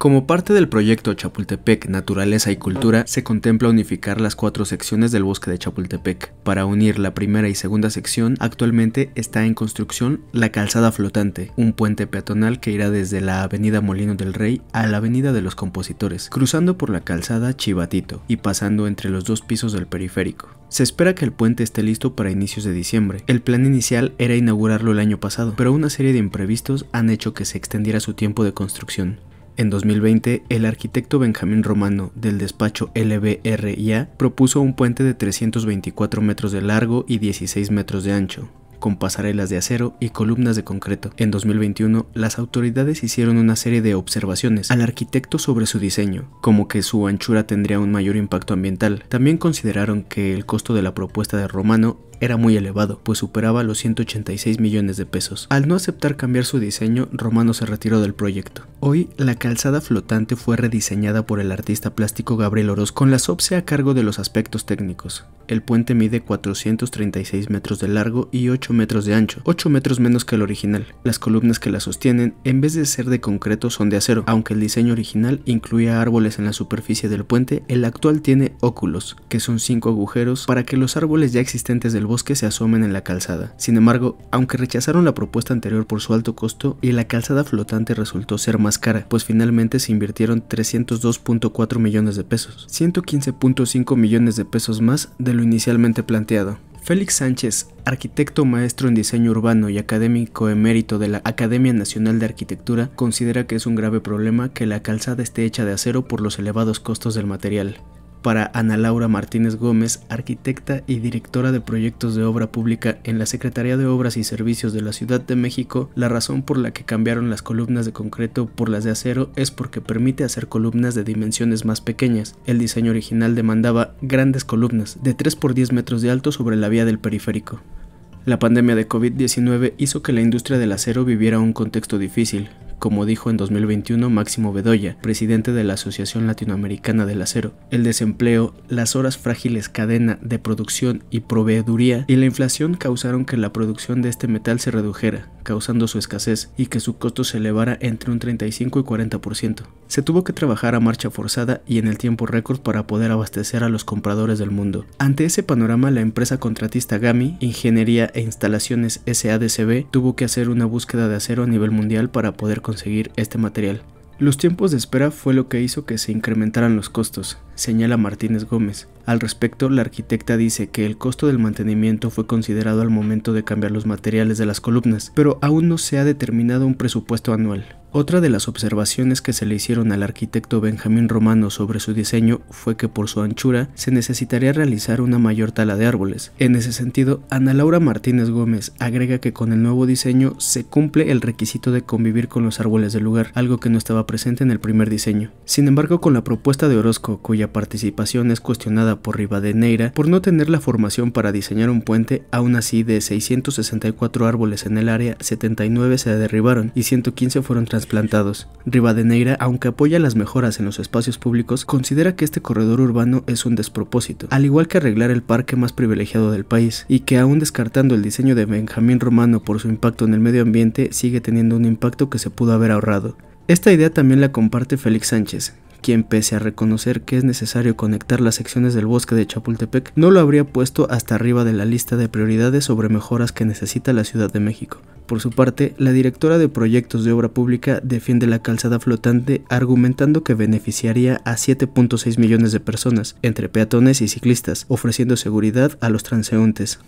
Como parte del proyecto Chapultepec Naturaleza y Cultura, se contempla unificar las cuatro secciones del bosque de Chapultepec. Para unir la primera y segunda sección, actualmente está en construcción la calzada flotante, un puente peatonal que irá desde la avenida Molino del Rey a la avenida de los compositores, cruzando por la calzada Chivatito y pasando entre los dos pisos del periférico. Se espera que el puente esté listo para inicios de diciembre. El plan inicial era inaugurarlo el año pasado, pero una serie de imprevistos han hecho que se extendiera su tiempo de construcción. En 2020, el arquitecto Benjamín Romano del despacho LBRIA propuso un puente de 324 metros de largo y 16 metros de ancho, con pasarelas de acero y columnas de concreto. En 2021, las autoridades hicieron una serie de observaciones al arquitecto sobre su diseño, como que su anchura tendría un mayor impacto ambiental. También consideraron que el costo de la propuesta de Romano era muy elevado, pues superaba los 186 millones de pesos. Al no aceptar cambiar su diseño, Romano se retiró del proyecto. Hoy, la calzada flotante fue rediseñada por el artista plástico Gabriel Oroz, con la SOPSE a cargo de los aspectos técnicos. El puente mide 436 metros de largo y 8 metros de ancho, 8 metros menos que el original. Las columnas que la sostienen, en vez de ser de concreto, son de acero, aunque el diseño original incluía árboles en la superficie del puente, el actual tiene óculos, que son 5 agujeros para que los árboles ya existentes del bosque se asomen en la calzada. Sin embargo, aunque rechazaron la propuesta anterior por su alto costo y la calzada flotante resultó ser más cara, pues finalmente se invirtieron 302.4 millones de pesos, 115.5 millones de pesos más de lo inicialmente planteado. Félix Sánchez, arquitecto maestro en diseño urbano y académico emérito de la Academia Nacional de Arquitectura, considera que es un grave problema que la calzada esté hecha de acero por los elevados costos del material para Ana Laura Martínez Gómez, arquitecta y directora de proyectos de obra pública en la Secretaría de Obras y Servicios de la Ciudad de México, la razón por la que cambiaron las columnas de concreto por las de acero es porque permite hacer columnas de dimensiones más pequeñas. El diseño original demandaba grandes columnas, de 3 por 10 metros de alto sobre la vía del periférico. La pandemia de COVID-19 hizo que la industria del acero viviera un contexto difícil, como dijo en 2021 Máximo Bedoya, presidente de la Asociación Latinoamericana del Acero. El desempleo, las horas frágiles cadena de producción y proveeduría y la inflación causaron que la producción de este metal se redujera, causando su escasez y que su costo se elevara entre un 35 y 40%. Se tuvo que trabajar a marcha forzada y en el tiempo récord para poder abastecer a los compradores del mundo. Ante ese panorama, la empresa contratista Gami, Ingeniería e Instalaciones SADCB, tuvo que hacer una búsqueda de acero a nivel mundial para poder conseguir este material. Los tiempos de espera fue lo que hizo que se incrementaran los costos, señala Martínez Gómez. Al respecto, la arquitecta dice que el costo del mantenimiento fue considerado al momento de cambiar los materiales de las columnas, pero aún no se ha determinado un presupuesto anual. Otra de las observaciones que se le hicieron al arquitecto Benjamín Romano sobre su diseño fue que por su anchura se necesitaría realizar una mayor tala de árboles. En ese sentido, Ana Laura Martínez Gómez agrega que con el nuevo diseño se cumple el requisito de convivir con los árboles del lugar, algo que no estaba presente en el primer diseño. Sin embargo, con la propuesta de Orozco, cuya participación es cuestionada por Rivadeneira por no tener la formación para diseñar un puente, aún así de 664 árboles en el área, 79 se derribaron y 115 fueron tras plantados. Rivadeneira, aunque apoya las mejoras en los espacios públicos, considera que este corredor urbano es un despropósito, al igual que arreglar el parque más privilegiado del país, y que aún descartando el diseño de Benjamín Romano por su impacto en el medio ambiente, sigue teniendo un impacto que se pudo haber ahorrado. Esta idea también la comparte Félix Sánchez, quien pese a reconocer que es necesario conectar las secciones del bosque de Chapultepec, no lo habría puesto hasta arriba de la lista de prioridades sobre mejoras que necesita la Ciudad de México. Por su parte, la directora de proyectos de obra pública defiende la calzada flotante argumentando que beneficiaría a 7.6 millones de personas, entre peatones y ciclistas, ofreciendo seguridad a los transeúntes.